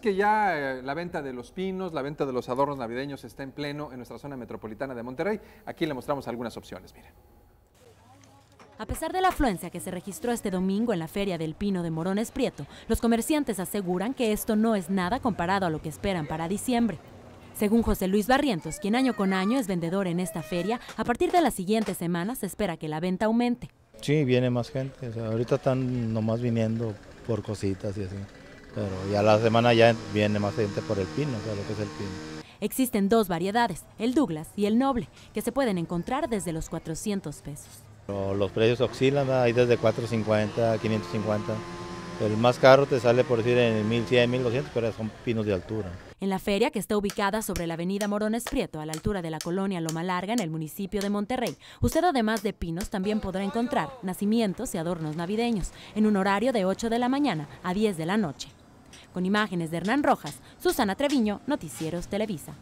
que ya eh, la venta de los pinos, la venta de los adornos navideños está en pleno en nuestra zona metropolitana de Monterrey. Aquí le mostramos algunas opciones, miren. A pesar de la afluencia que se registró este domingo en la Feria del Pino de Morones Prieto, los comerciantes aseguran que esto no es nada comparado a lo que esperan para diciembre. Según José Luis Barrientos, quien año con año es vendedor en esta feria, a partir de las siguientes semanas se espera que la venta aumente. Sí, viene más gente. ahorita están nomás viniendo por cositas y así. Claro, ya la semana ya viene más gente por el pino, o lo que es el pino. Existen dos variedades, el Douglas y el Noble, que se pueden encontrar desde los 400 pesos. Los precios oscilan, hay desde 450 a 550. El más caro te sale por decir en 1100, 1200, pero son pinos de altura. En la feria, que está ubicada sobre la avenida Morones Prieto, a la altura de la colonia Loma Larga, en el municipio de Monterrey, usted además de pinos también podrá encontrar nacimientos y adornos navideños, en un horario de 8 de la mañana a 10 de la noche. Con imágenes de Hernán Rojas, Susana Treviño, Noticieros Televisa.